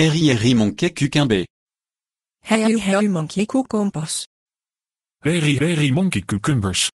Herrie herrie monkey cucumbé. Hei herrie monkey cucumbers. Herrie herrie monkey cucumbers.